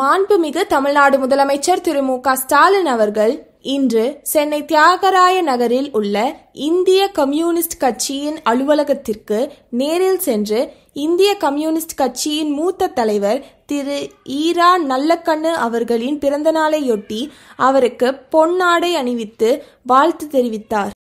மாண்புமிகு தமிழ்நாடு முதலமைச்சர் திரு மு க ஸ்டாலின் அவர்கள் இன்று சென்னை தியாகராய நகரில் உள்ள இந்திய கம்யூனிஸ்ட் கட்சியின் அலுவலகத்திற்கு நேரில் சென்று இந்திய கம்யூனிஸ்ட் கட்சியின் மூத்த தலைவர் திரு ஈரா நல்லக்கண்ணு அவர்களின் பிறந்தநாளையொட்டி அவருக்கு பொன்னாடை அணிவித்து வாழ்த்து தெரிவித்தார்